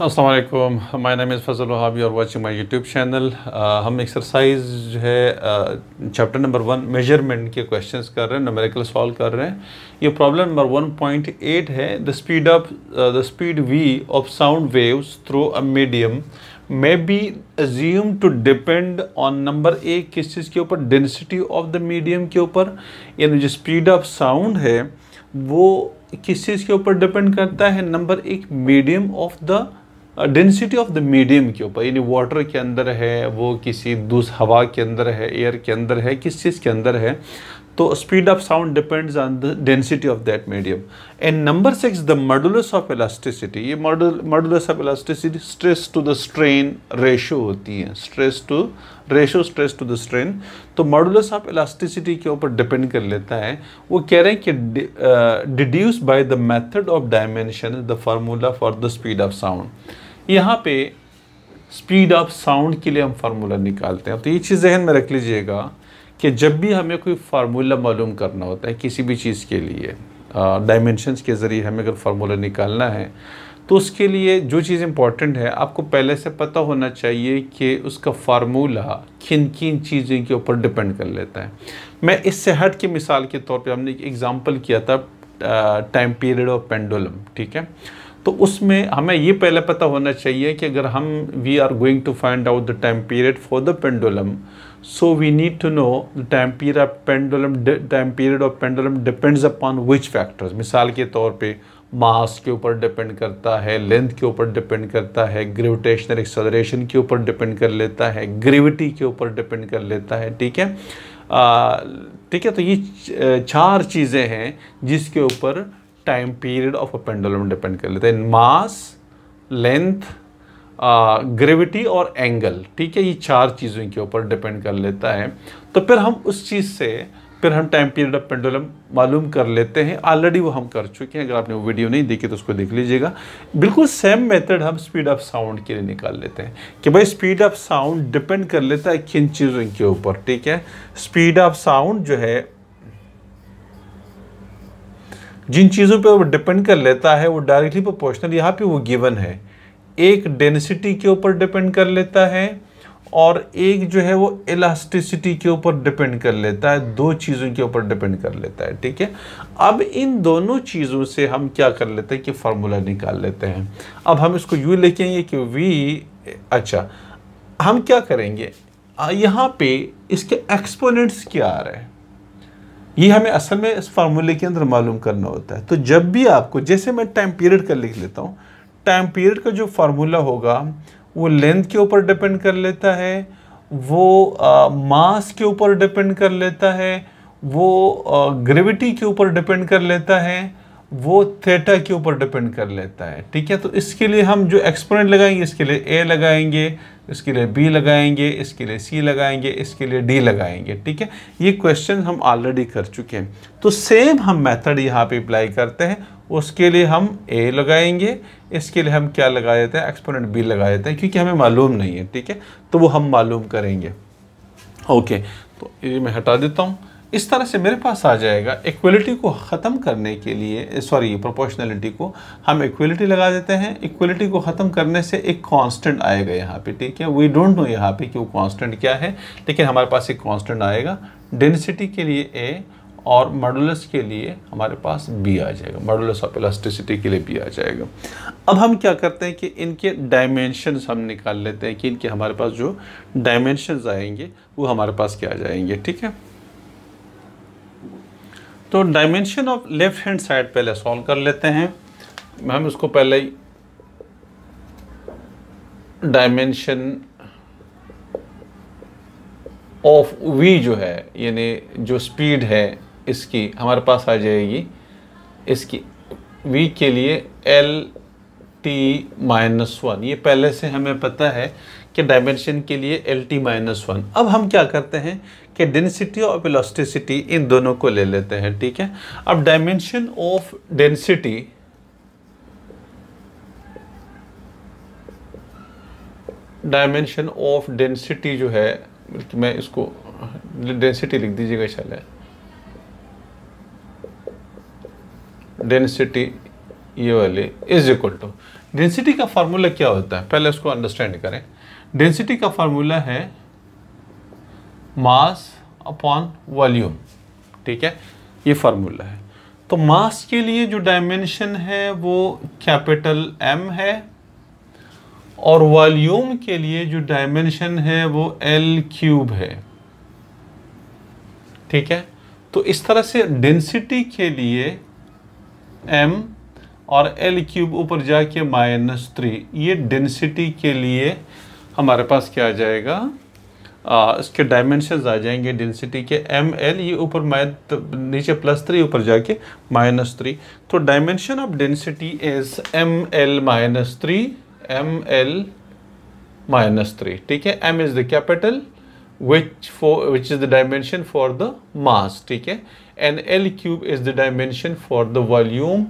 असलकुम माई नाम इज़ फजल हाबी और वॉचिंग माई यूट्यूब चैनल हम एक्सरसाइज जो है चैप्टर नंबर वन मेजरमेंट के क्वेश्चन कर रहे हैं नमेरिकल सॉल्व कर रहे हैं ये problem number one point eight है the speed of the speed V of sound waves through a medium may be assume to depend on number एक किस चीज़ के ऊपर डेंसिटी ऑफ द मीडियम के ऊपर यानी जो स्पीड ऑफ साउंड है वो किस चीज़ के ऊपर डिपेंड करता है नंबर एक medium of the density of the medium के ऊपर यानी वाटर के अंदर है वो किसी दूस हवा के अंदर है एयर के अंदर है किस चीज़ के अंदर है तो speed of sound depends on the density of that medium and number six the modulus of elasticity ये modulus of elasticity stress to the strain ratio होती है stress to ratio stress to the strain तो modulus of elasticity के ऊपर depend कर लेता है वो कह रहे हैं कि deduce by the method of dimension the formula for the speed of sound यहाँ पे स्पीड ऑफ साउंड के लिए हम फार्मूला निकालते हैं तो ये चीज़ जहन में रख लीजिएगा कि जब भी हमें कोई फार्मूला मालूम करना होता है किसी भी चीज़ के लिए डायमेंशनस के ज़रिए हमें अगर फार्मूला निकालना है तो उसके लिए जो चीज़ इम्पॉर्टेंट है आपको पहले से पता होना चाहिए कि उसका फार्मूला किन किन चीज़ों के ऊपर डिपेंड कर लेता है मैं इससे हट के मिसाल के तौर पे हमने एक एग्ज़ाम्पल किया था टाइम पीरियड ऑफ पेंडुलम ठीक है तो उसमें हमें ये पहले पता होना चाहिए कि अगर हम we are going to find out the time period for the pendulum so we need to know the time period of time period of of depends upon which factors मिसाल के तौर पे मास के ऊपर डिपेंड करता है लेंथ के ऊपर डिपेंड करता है ग्रेविटेशनल एक्सलरेशन के ऊपर डिपेंड कर लेता है ग्रेविटी के ऊपर डिपेंड कर लेता है ठीक है ठीक है तो ये चार चीज़ें हैं जिसके ऊपर time period of a pendulum depend कर लेते हैं मास लेंथ ग्रेविटी और एंगल ठीक है ये चार चीज़ों के ऊपर डिपेंड कर लेता है तो फिर हम उस चीज़ से फिर हम टाइम पीरियड ऑफ पेंडुलम मालूम कर लेते हैं ऑलरेडी वो हम कर चुके हैं अगर आपने वो वीडियो नहीं देखी तो उसको देख लीजिएगा बिल्कुल सेम मेथड हम स्पीड ऑफ साउंड के लिए निकाल लेते हैं कि भाई स्पीड ऑफ साउंड डिपेंड कर लेता है किन चीज़ों के ऊपर ठीक है स्पीड ऑफ साउंड जो है जिन चीज़ों पर वो डिपेंड कर लेता है वो डायरेक्टली प्रोपोर्शनल यहाँ पे वो गिवन है एक डेंसिटी के ऊपर डिपेंड कर लेता है और एक जो है वो इलास्टिसिटी के ऊपर डिपेंड कर लेता है दो चीज़ों के ऊपर डिपेंड कर लेता है ठीक है अब इन दोनों चीज़ों से हम क्या कर लेते हैं कि फार्मूला निकाल लेते हैं अब हम इसको यू लिखेंगे कि वी अच्छा हम क्या करेंगे यहाँ पे इसके एक्सपोनेंट्स क्या आ रहे हैं ये हमें असल में इस फार्मूले के अंदर मालूम करना होता है तो जब भी आपको जैसे मैं टाइम पीरियड का लिख लेता हूँ टाइम पीरियड का जो फार्मूला होगा वो लेंथ के ऊपर डिपेंड कर लेता है वो मास के ऊपर डिपेंड कर लेता है वो ग्रेविटी के ऊपर डिपेंड कर लेता है वो थेटा के ऊपर डिपेंड कर लेता है ठीक है तो इसके लिए हम जो एक्सपोनेंट लगाएंगे इसके लिए ए लगाएंगे इसके लिए बी लगाएंगे इसके लिए सी लगाएंगे इसके लिए डी लगाएंगे ठीक है ये क्वेश्चन हम ऑलरेडी कर चुके हैं तो सेम हम मेथड यहाँ पे अप्लाई करते हैं उसके लिए हम ए लगाएंगे इसके लिए हम क्या लगा देते हैं एक्सपोनेंट बी लगा देते हैं क्योंकि हमें मालूम नहीं है ठीक है तो वो हम मालूम करेंगे ओके तो ये मैं हटा देता हूँ इस तरह से मेरे पास आ जाएगा इक्वलिटी को ख़त्म करने के लिए सॉरी प्रोपोर्शनलिटी को हम इक्वलिटी लगा देते हैं इक्वलिटी को ख़त्म करने से एक कांस्टेंट आएगा यहाँ पे ठीक है वी डोंट नो यहाँ पे कि वो कांस्टेंट क्या है लेकिन हमारे पास एक कांस्टेंट आएगा डेंसिटी के लिए ए और मॉडुलस के लिए हमारे पास बी आ जाएगा मॉडुलस ऑफ इलास्टिसिटी के लिए बी आ जाएगा अब हम क्या करते हैं कि इनके डायमेंशनस हम निकाल लेते हैं कि इनके हमारे पास जो डायमेंशनस आएंगे वो हमारे पास क्या आ जाएंगे ठीक है तो dimension of left hand side पहले सॉल्व कर लेते हैं हम इसको पहले ही डायमेंशन ऑफ वी जो है यानी जो स्पीड है इसकी हमारे पास आ जाएगी इसकी वी के लिए एल टी माइनस वन ये पहले से हमें पता है कि डायमेंशन के लिए एल टी माइनस वन अब हम क्या करते हैं कि डेंसिटी और इलास्टिसिटी इन दोनों को ले लेते हैं ठीक है अब dimension of density dimension of density जो है मैं इसको डेंसिटी लिख दीजिएगा चले डेंसिटी ये वाली इज इक्वल टू डेंसिटी का फार्मूला क्या होता है पहले उसको अंडरस्टैंड करें डेंसिटी का फार्मूला है मास अपॉन वॉल्यूम ठीक है ये फार्मूला है तो मास के लिए जो डायमेंशन है वो कैपिटल एम है और वॉल्यूम के लिए जो डायमेंशन है वो एल क्यूब है ठीक है तो इस तरह से डेंसिटी के लिए एम और एल क्यूब ऊपर जाके माइनस थ्री ये डेंसिटी के लिए हमारे पास क्या आ जाएगा आ, इसके डायमेंशन आ जाएंगे डेंसिटी के एम एल ये ऊपर माइन नीचे प्लस थ्री ऊपर जाके माइनस थ्री तो dimension of density is M L minus three M L minus three ठीक है M is the capital which for which is the dimension for the mass ठीक है and L cube is the dimension for the volume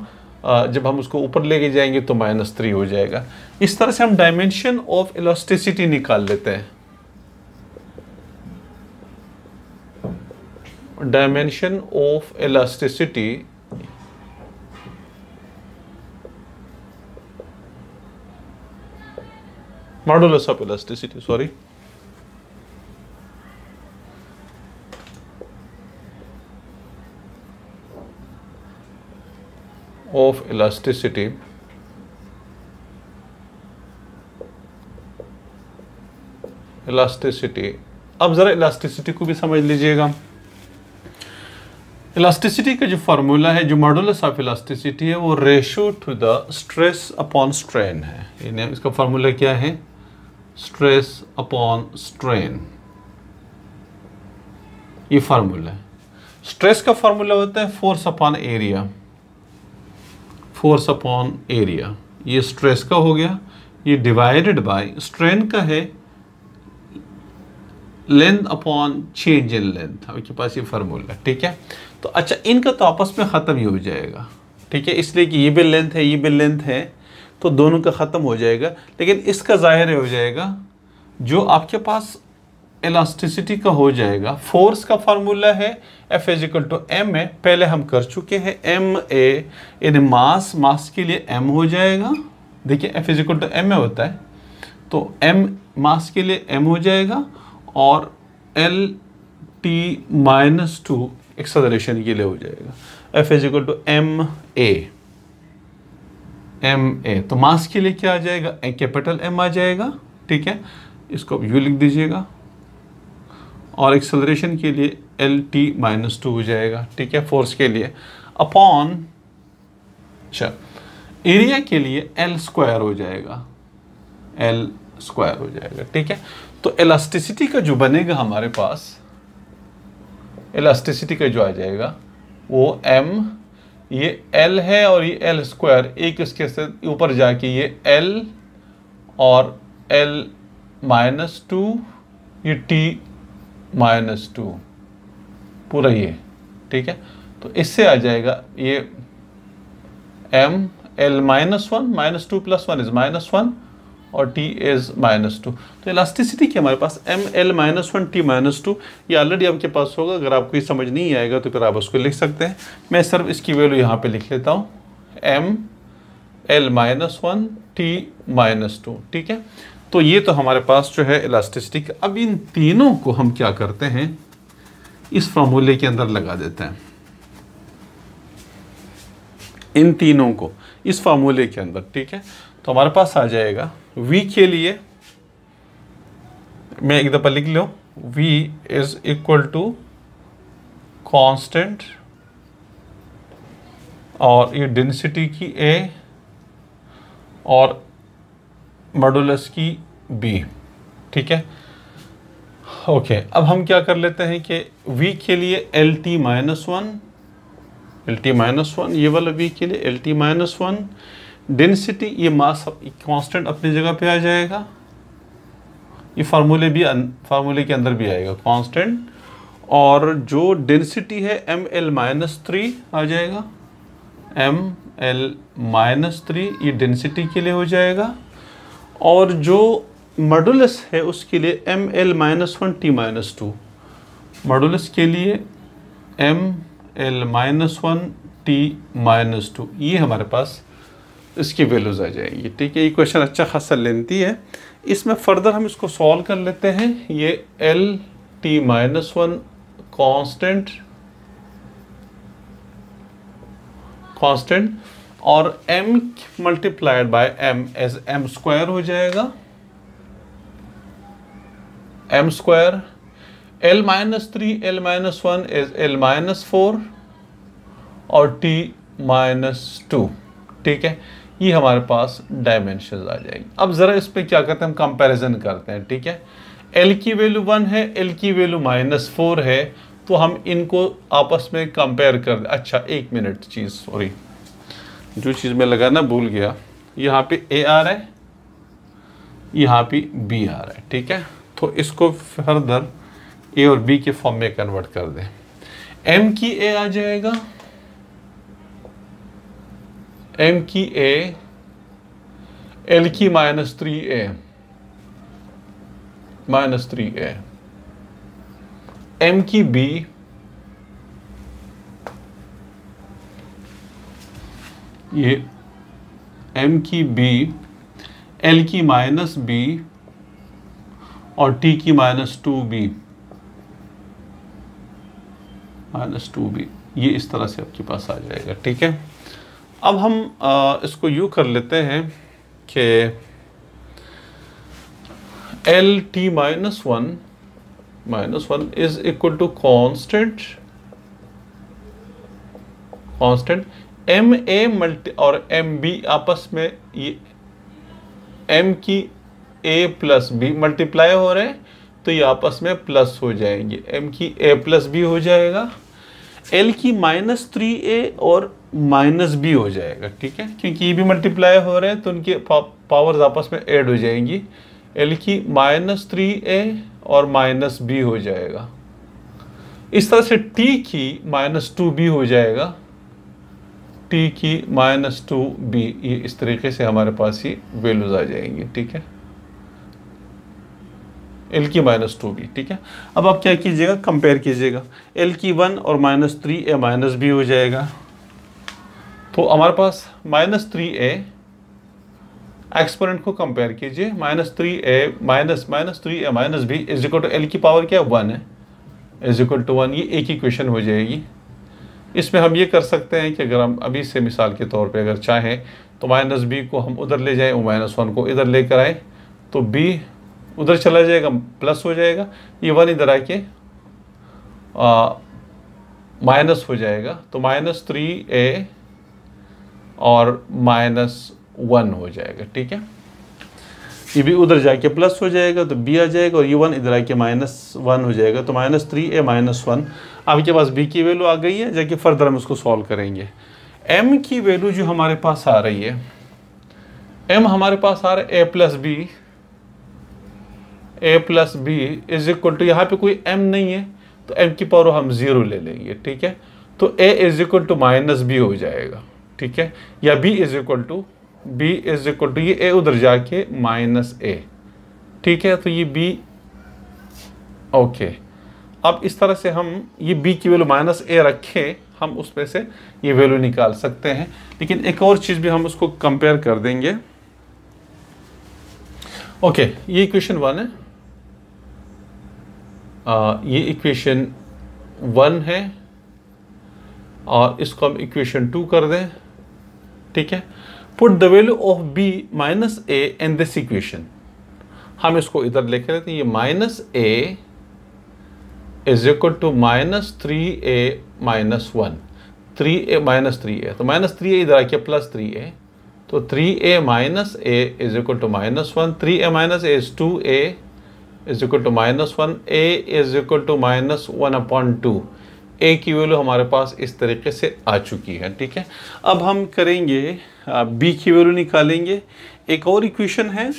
जब हम उसको ऊपर लेके जाएंगे तो माइनस थ्री हो जाएगा इस तरह से हम डायमेंशन ऑफ इलास्टिसिटी निकाल लेते हैं dimension of elasticity modulus of elasticity sorry of elasticity elasticity अब ज़रा इलास्टिसिटी को भी समझ लीजिएगा इलास्टिसिटी का जो फार्मूला है जो मॉडुलस ऑफ इलास्टिसिटी है वो ratio to the stress upon strain है यानी इसका फार्मूला क्या है स्ट्रेस अपॉन स्ट्रेन ये फार्मूला है स्ट्रेस का फार्मूला होता है force upon area force upon area ये स्ट्रेस का हो गया ये डिवाइडेड बाय स्ट्रेन का है length upon change in length आपके पास ये फार्मूला ठीक है तो अच्छा इनका तो आपस में ख़त्म ही हो जाएगा ठीक है इसलिए कि ये भी लेंथ है ये भी लेंथ है तो दोनों का ख़त्म हो जाएगा लेकिन इसका ज़ाहिर हो जाएगा जो आपके पास इलास्टिसिटी का हो जाएगा फोर्स का फार्मूला है F equal to M A पहले हम कर चुके हैं एम ए यानी मास मास के लिए एम हो जाएगा देखिए F equal to M A होता है तो एम मास के लिए एम हो जाएगा और L T minus two acceleration के लिए हो जाएगा F equal to M A M A तो मास के लिए क्या आ जाएगा कैपिटल एम आ जाएगा ठीक है इसको यू लिख दीजिएगा और एक्सलरेशन के लिए एल टी माइनस टू हो जाएगा ठीक है फोर्स के लिए अपॉन अच्छा एरिया के लिए एल स्क्वायर हो जाएगा एल स्क्वायर हो जाएगा ठीक है तो इलास्टिसिटी का जो बनेगा हमारे पास इलास्टिसिटी का जो आ जाएगा वो एम ये एल है और ये एल स्क्वायर एक इसके से ऊपर जाके ये एल और एल माइनस टू ये टी माइनस टू पूरा ये ठीक है तो इससे आ जाएगा ये M L minus one minus two plus one is minus one और टी इज माइनस टू तो इलास्टिसिटी की हमारे पास M L minus one T minus two ये ऑलरेडी आपके पास होगा अगर आपको ये समझ नहीं आएगा तो फिर आप उसको लिख सकते हैं मैं सिर्फ इसकी वैल्यू यहाँ पे लिख लेता हूँ M L minus one T minus two ठीक है तो ये तो हमारे पास जो है इलास्टिसिटी अब इन तीनों को हम क्या करते हैं इस फॉर्मूले के अंदर लगा देते हैं इन तीनों को इस फॉर्मूले के अंदर ठीक है तो हमारे पास आ जाएगा v के लिए मैं एक दफ़ा लिख लो v is equal to constant और ये डेंसिटी की ए और मॉडुलस की बी ठीक है ओके अब हम क्या कर लेते हैं कि वी के लिए L T minus one L T minus one ये वाला वी के लिए L T minus one density ये मास कांस्टेंट अपनी जगह पे आ जाएगा ये फार्मूले भी फार्मूले के अंदर भी आएगा कांस्टेंट और जो डेंसिटी है एम एल माइनस थ्री आ जाएगा एम एल माइनस थ्री ये डेंसिटी के लिए हो जाएगा और जो मॉडुलस है उसके लिए M L minus one T minus two modulus के लिए M L minus one T minus two ये हमारे पास इसकी वैल्यूज़ आ जाएंगी ठीक है ये क्वेश्चन अच्छा खासा लेंती है इसमें फर्दर हम इसको सॉल्व कर लेते हैं ये L T minus one constant constant और m multiplied by m as M square हो जाएगा M square L minus three L minus one as L minus four और टी माइनस टू ठीक है ये हमारे पास डायमेंशन आ जाएगी अब ज़रा इस पर क्या करते हैं हम कंपैरिजन करते हैं ठीक है एल की वैल्यू वन है एल की वैल्यू माइनस फोर है तो हम इनको आपस में कंपेयर कर अच्छा एक मिनट चीज़ सॉरी जो चीज़ में लगाना भूल गया यहाँ पे ए आ रहा है यहाँ पे बी आ रहा है ठीक है तो इसको फर्दर ए और बी के फॉर्म में कन्वर्ट कर दें एम की ए आ जाएगा एम की ए एल की minus three A minus three A M की बी ये एम की बी एल की माइनस बी और टी की minus two B minus two B ये इस तरह से आपके पास आ जाएगा ठीक है अब हम आ, इसको यू कर लेते हैं कि L T minus one minus one is equal to constant constant M A multi और एम बी आपस में ये एम की ए प्लस बी मल्टीप्लाई हो रहे हैं तो ये आपस में प्लस हो जाएंगे एम की ए प्लस बी हो जाएगा एल की माइनस थ्री ए और माइनस बी हो जाएगा ठीक है क्योंकि ये भी मल्टीप्लाई हो रहे हैं तो उनके पा, पावर्स आपस में ऐड हो जाएंगी एल की माइनस थ्री ए और माइनस बी हो जाएगा इस तरह से टी की माइनस टू बी हो जाएगा टी की माइनस टू बी ये इस तरीके से हमारे पास ये वैल्यूज आ जाएंगी ठीक है एल की माइनस टू बी ठीक है अब आप क्या कीजिएगा कंपेयर कीजिएगा एल की वन और minus three A minus B हो जाएगा तो हमारे पास माइनस थ्री ए एक्सपोनेंट को कंपेयर कीजिए minus three A minus minus three A minus B is equal to L की पावर क्या वन है इज इक्वल टू वन ये एक इक्वेशन हो जाएगी इसमें हम ये कर सकते हैं कि अगर हम अभी से मिसाल के तौर पे अगर चाहें तो माइनस बी को हम उधर ले जाएं और माइनस वन को इधर ले कर तो बी उधर चला जाएगा प्लस हो जाएगा ये वन इधर आके माइनस हो जाएगा तो माइनस थ्री ए और माइनस वन हो जाएगा ठीक है ये भी उधर जाके प्लस हो जाएगा तो बी आ जाएगा और ये वन इधर आके माइनस वन हो जाएगा तो minus three A minus one आपके पास बी की वैल्यू आ गई है जबकि फर्दर हम उसको सॉल्व करेंगे एम की वैल्यू जो हमारे पास आ रही है एम हमारे पास आ रहा है A plus B A plus B is equal to यहाँ पे कोई एम नहीं है तो एम की पावर हम जीरो ले लेंगे ठीक है तो A is equal to minus B हो जाएगा ठीक है या B is equal to B is equal to ये ए उधर जाके माइनस ए ठीक है तो ये बी ओके okay. अब इस तरह से हम ये बी की वैल्यू माइनस ए रखें हम उसमें से ये वैल्यू निकाल सकते हैं लेकिन एक और चीज़ भी हम उसको कंपेयर कर देंगे ओके ये इक्वेशन वन है आ, ये इक्वेशन वन है और इसको हम इक्वेशन टू कर दें ठीक है put the value of B minus A in this equation हम इसको इधर लेके रहते हैं ये minus A is equal to minus three A minus one three A minus three A तो माइनस थ्री ए इधर आके प्लस थ्री ए तो three A minus A is equal to minus one three A minus A is two A is equal to minus one A is equal to minus one upon two A की value हमारे पास इस तरीके से आ चुकी है ठीक है अब हम करेंगे बी की वैल्यू निकालेंगे एक और इक्वेशन है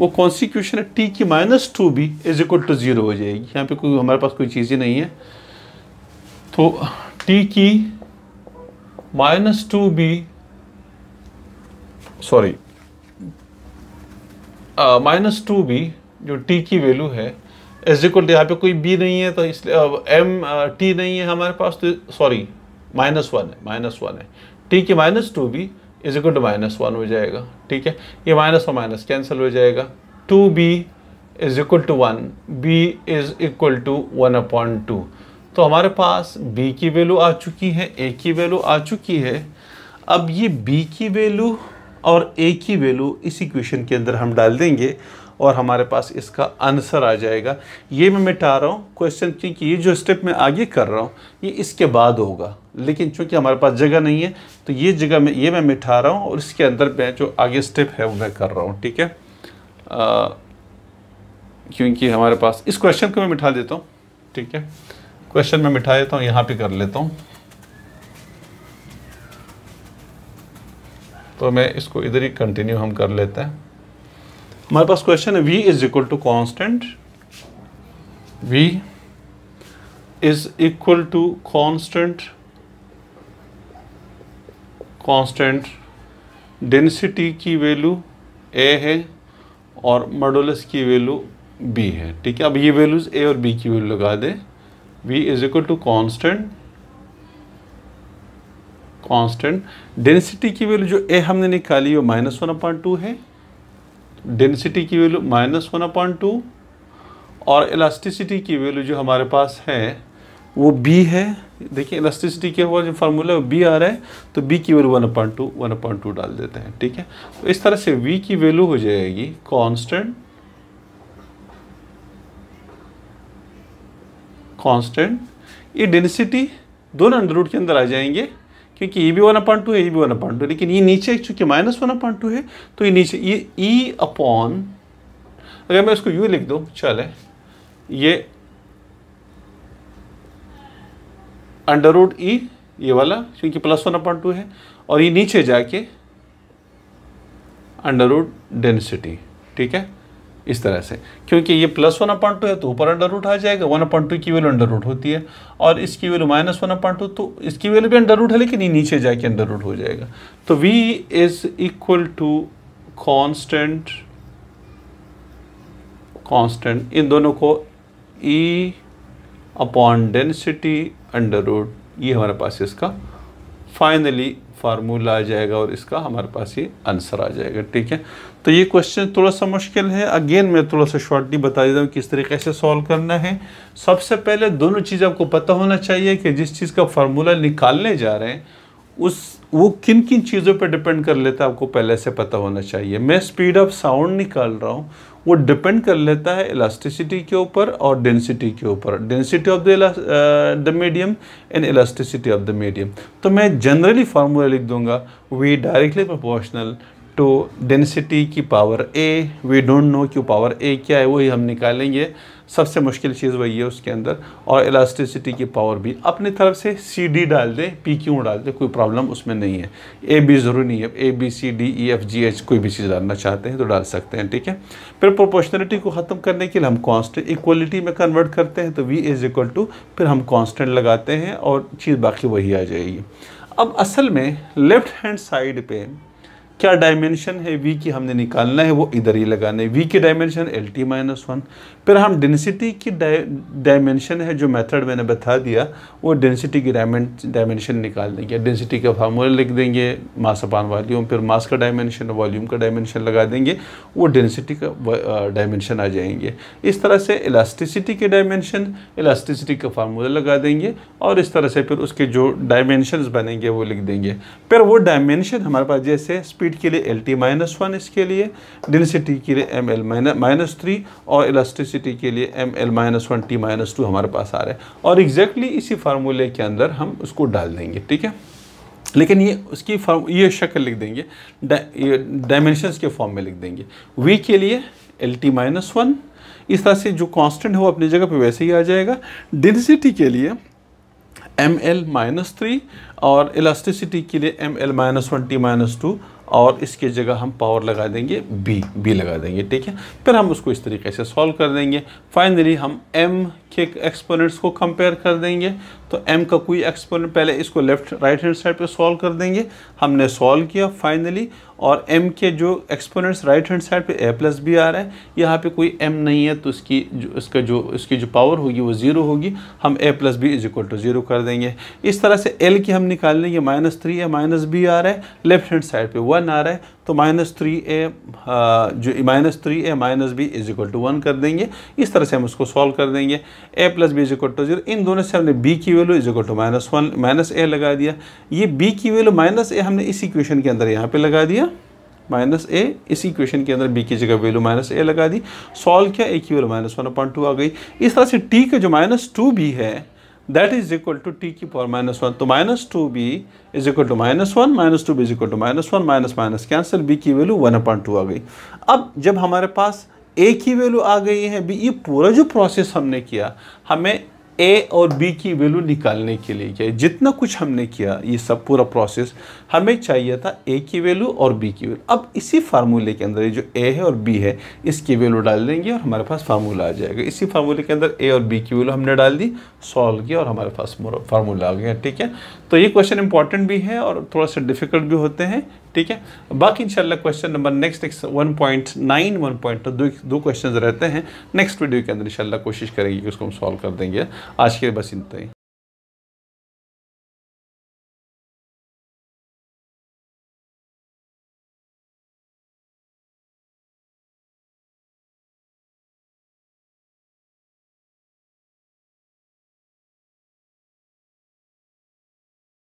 वो कॉन्स्टिक्यूशन टी की minus two B is equal to zero हो जाएगी यहाँ पे कोई हमारे पास कोई चीज़ ही नहीं है तो टी की minus two B sorry minus two B जो टी की वैल्यू है इज इक्वल यहाँ पे कोई बी नहीं है तो इसलिए एम टी नहीं है हमारे पास तो सॉरी माइनस वन है माइनस वन है टी की minus two B is equal to minus one हो जाएगा ठीक है ये माइनस और माइनस कैंसिल हो जाएगा two B is equal to one B is equal to one upon two तो हमारे पास बी की वैल्यू आ चुकी है ए की वैल्यू आ चुकी है अब ये बी की वैल्यू और ए की वैल्यू इस इक्वेशन के अंदर हम डाल देंगे और हमारे पास इसका आंसर आ जाएगा ये मैं मिटा रहा हूँ क्वेश्चन क्योंकि ये जो स्टेप मैं आगे कर रहा हूँ ये इसके बाद होगा लेकिन चूंकि हमारे पास जगह नहीं है तो ये जगह में ये मैं मिठा रहा हूँ और इसके अंदर मैं जो आगे स्टेप है वो मैं कर रहा हूँ ठीक है क्योंकि हमारे पास इस क्वेश्चन को मैं मिठा देता हूँ ठीक है क्वेश्चन में मिठा देता हूँ यहाँ पे कर लेता हूँ तो मैं इसको इधर ही कंटिन्यू हम कर लेते हैं हमारे पास क्वेश्चन है v is equal to constant v is equal to constant constant density की वैल्यू ए है और मॉडुलस की वैल्यू बी है ठीक है अब ये वैल्यूज ए और बी की वैल्यू लगा दे v is equal to constant constant density की वैल्यू जो ए हमने निकाली वो माइनस वन अपॉइंट टू है डेंसिटी की value minus one upon two और इलास्टिसिटी की वैल्यू जो हमारे पास है वो बी है देखिए इलास्टिसिटी क्या हुआ जो फार्मूला है बी आ रहा है तो बी की value one upon two one upon two डाल देते हैं ठीक है तो इस तरह से वी की वैल्यू हो जाएगी कॉन्स्टेंट कॉन्स्टेंट ये डेंसिटी दोनों अंडर रूट के अंदर आ जाएंगे क्योंकि E B one upon two ये बी वन अपॉइंट टू लेकिन ये e नीचे चूंकि माइनस वन अपॉइंट टू है तो ये e नीचे ये ई e अपॉन अगर मैं इसको यू लिख चल चले ये अंडर रूट ई ये वाला क्योंकि प्लस वन अपॉइंट टू है और ये नीचे जाके अंडर रूट डेंसिटी ठीक है इस तरह से क्योंकि ये प्लस वन अपॉइंट टू है तो ऊपर अंडर रूट आ जाएगा वन अपॉइंट टू की वैल्यू अंडर रूट होती है और इसकी value minus one upon two तो इसकी वैल्यू भी अंडर रूट है लेकिन ये नीचे जाके अंडर रूट हो जाएगा तो v is equal to constant constant इन दोनों को E upon density under root ये हमारे पास इसका फाइनली फार्मूला आ जाएगा और इसका हमारे पास ये आंसर आ जाएगा ठीक है तो ये क्वेश्चन थोड़ा सा मुश्किल है अगेन मैं थोड़ा सा शॉर्टली बता देता हूँ किस तरीके से सॉल्व करना है सबसे पहले दोनों चीज़ आपको पता होना चाहिए कि जिस चीज़ का फार्मूला निकालने जा रहे हैं उस वो किन किन चीज़ों पर डिपेंड कर लेता है आपको पहले से पता होना चाहिए मैं स्पीड ऑफ साउंड निकाल रहा हूँ वो डिपेंड कर लेता है इलास्टिसिटी के ऊपर और डेंसिटी के ऊपर density of the medium and elasticity of the medium तो मैं जनरली फार्मूला लिख दूंगा V directly proportional to density की power A we don't know Q power A क्या है वही हम निकालेंगे सबसे मुश्किल चीज़ वही है उसके अंदर और इलास्टिसिटी की पावर भी अपनी तरफ से सी डी डाल दें पी क्यू डाल दें कोई प्रॉब्लम उसमें नहीं है ए बी ज़रूरी नहीं है A B C D E F G H कोई भी चीज़ डालना चाहते हैं तो डाल सकते हैं ठीक है फिर प्रोपोर्शनलिटी को ख़त्म करने के लिए हम कॉन्स्टेंट इक्वलिटी में कन्वर्ट करते हैं तो वी इज़ इक्वल टू फिर हम कॉन्स्टेंट लगाते हैं और चीज़ बाकी वही आ जाएगी अब असल में लेफ़्ट हैंड साइड पर क्या डायमेंशन है वी की हमने निकालना है वो इधर ही लगाना है वी की dimension L T minus one फिर हम डेंसिटी की डायमेंशन है जो मेथड मैंने बता दिया वो डेंसिटी की डायमेंशन निकाल देंगे डेंसिटी का फार्मूला लिख देंगे मास अपान वॉल्यूम फिर मास का डायमेंशन वॉल्यूम का डायमेंशन लगा देंगे वो डेंसिटी का डायमेंशन आ जाएंगे इस तरह से इलास्टिसिटी के डायमेंशन इलास्टिसिटी का फार्मूला लगा देंगे और इस तरह से फिर उसके जो डायमेंशन बनेंगे वो लिख देंगे फिर वो डायमेंशन हमारे पास जैसे स्पीड के लिए एल टी माइनस वन इसके लिए डेंसिटी के लिए एम एल माइनस थ्री और इलास्टिसिटी डेंसिटी के लिए M L minus one T minus two हमारे पास आ रहा है और एग्जैक्टली exactly इसी फार्मूले के अंदर हम उसको डाल देंगे ठीक है लेकिन ये उसकी फॉर्म ये शक्ल लिख देंगे डायमेंशन के फॉर्म में लिख देंगे वी के लिए एल टी माइनस वन इस तरह से जो कांस्टेंट है वो अपनी जगह पे वैसे ही आ जाएगा डेंसिटी के लिए एम एल माइनस थ्री और इलास्टिसिटी के लिए M L minus one T minus two और इसके जगह हम पावर लगा देंगे बी बी लगा देंगे ठीक है फिर हम उसको इस तरीके से सॉल्व कर देंगे फाइनली हम एम के एक्सपोनेंट्स को कंपेयर कर देंगे तो m का कोई एक्सपोनेंट पहले इसको लेफ्ट राइट हैंड साइड पे सॉल्व कर देंगे हमने सॉल्व किया फाइनली और m के जो एक्सपोनेंट्स राइट हैंड साइड पे a प्लस बी आ रहा है यहाँ पे कोई m नहीं है तो इसकी जो इसका जो इसकी जो पावर होगी वो ज़ीरो होगी हम a plus B is equal to zero कर देंगे इस तरह से l की हम निकाल लेंगे माइनस थ्री है माइनस बी आ रहा है लेफ्ट हैंड साइड पर वन आ रहा है तो माइनस थ्री ए जो minus three A minus B is equal to one कर देंगे इस तरह से हम उसको सॉल्व कर देंगे A plus B is equal to zero इन दोनों से हमने बी की value is equal to minus one minus A लगा दिया ये बी की वैल्यू माइनस ए हमने इस इक्वेशन के अंदर यहाँ पे लगा दिया माइनस ए इस इक्वेशन के अंदर बी की जगह वैल्यू माइनस ए लगा दी सॉल्व किया ए की value minus one point two आ गई इस तरह से टी का जो माइनस टू भी है that is equal to T की पावर माइनस वन तो minus two B is equal to minus one minus two 2b is equal to minus 1 minus minus cancel B की वैल्यू वन पॉइंट टू आ गई अब जब हमारे पास ए की value आ गई है बी ये पूरा जो प्रोसेस हमने किया हमें ए और बी की वैल्यू निकालने के लिए किया जितना कुछ हमने किया ये सब पूरा प्रोसेस हमें चाहिए था ए की वैल्यू और बी की वैल्यू अब इसी फार्मूले के अंदर ये जो ए है और बी है इसकी वैल्यू डाल देंगे और हमारे पास फार्मूला आ जाएगा इसी फार्मूले के अंदर ए और बी की वैल्यू हमने डाल दी सॉल्व किया और हमारे पास फार्मूला आ गया ठीक है तो ये क्वेश्चन इंपॉर्टेंट भी है और थोड़ा सा डिफिकल्ट भी होते हैं ठीक है बाकी इंशाल्लाह क्वेश्चन नंबर नेक्स्ट एक one point nine one point दो दो क्वेश्चन रहते हैं नेक्स्ट वीडियो के अंदर इंशाल्लाह कोशिश करेंगे कि उसको हम सॉल्व कर देंगे आज के लिए बस इतना ही